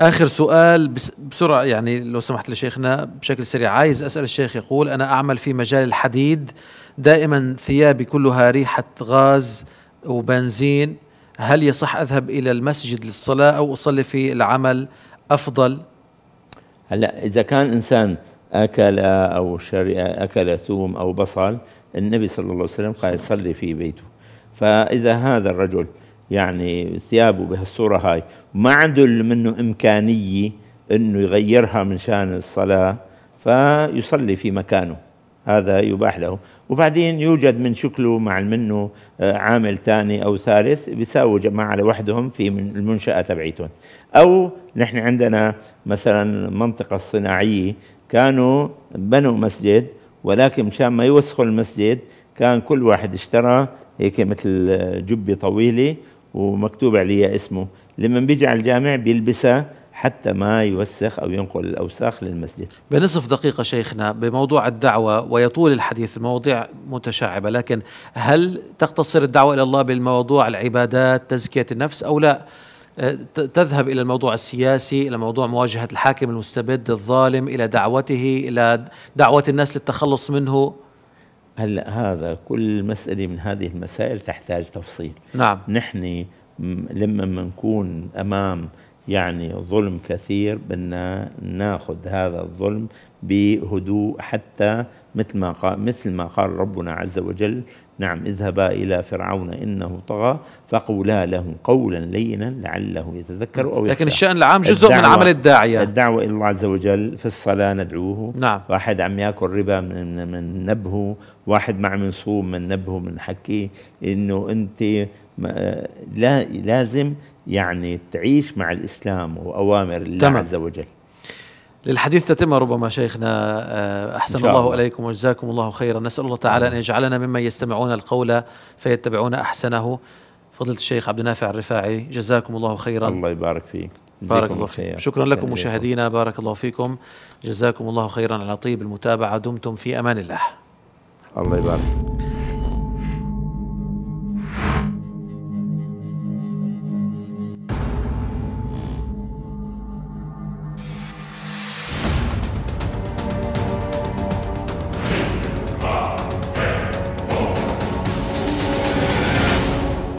اخر سؤال بسرعه يعني لو سمحت لشيخنا بشكل سريع عايز اسال الشيخ يقول انا اعمل في مجال الحديد دائما ثيابي كلها ريحه غاز وبنزين هل يصح اذهب الى المسجد للصلاه او اصلي في العمل افضل؟ هلا اذا كان انسان اكل او شرب اكل ثوم او بصل النبي صلى الله عليه وسلم قال صلي في بيته فاذا هذا الرجل يعني ثيابه بهالصوره هاي ما عنده منه امكانيه انه يغيرها من شان الصلاه فيصلي في مكانه هذا يباح له وبعدين يوجد من شكله مع منه آه، عامل ثاني او ثالث بيساووا جماعه لوحدهم في المنشاه تبعيتهم او نحن عندنا مثلا المنطقه الصناعيه كانوا بنوا مسجد ولكن مشان ما يوسخوا المسجد كان كل واحد اشترى هيك مثل آه، جبه طويله ومكتوب عليها اسمه لما بيجي على الجامع بيلبسها حتى ما يوسخ او ينقل الاوساخ للمسجد. بنصف دقيقه شيخنا بموضوع الدعوه ويطول الحديث مواضيع متشعبه لكن هل تقتصر الدعوه الى الله بالموضوع العبادات تزكيه النفس او لا؟ أه، تذهب الى الموضوع السياسي الى موضوع مواجهه الحاكم المستبد الظالم الى دعوته الى دعوه الناس للتخلص منه هلا هذا كل مساله من هذه المسائل تحتاج تفصيل نعم نحن لما بنكون امام يعني ظلم كثير بدنا ناخذ هذا الظلم بهدوء حتى مثل ما قال مثل ما قال ربنا عز وجل نعم اذهبا الى فرعون انه طغى فقولا له قولا لينا لعله يتذكر او يفتح. لكن الشان العام جزء من عمل الداعيه الدعوه الى الله عز وجل في الصلاه ندعوه نعم واحد عم ياكل ربا من, من نبهه واحد ما عم يصوم من نبهه من حكيه انه انت لا لازم يعني تعيش مع الاسلام واوامر الله تمام. عز وجل للحديث تتمة ربما شيخنا آه، أحسن الله, إليكم وجزاكم الله خيرا نسأل الله تعالى أن يجعلنا ممن يستمعون القول فيتبعون أحسنه فضلة الشيخ عبد النافع الرفاعي جزاكم الله خيرا الله يبارك فيك بارك الله فيك شكرا لكم مشاهدينا بارك الله فيكم جزاكم الله خيرا على طيب المتابعة دمتم في أمان الله الله يبارك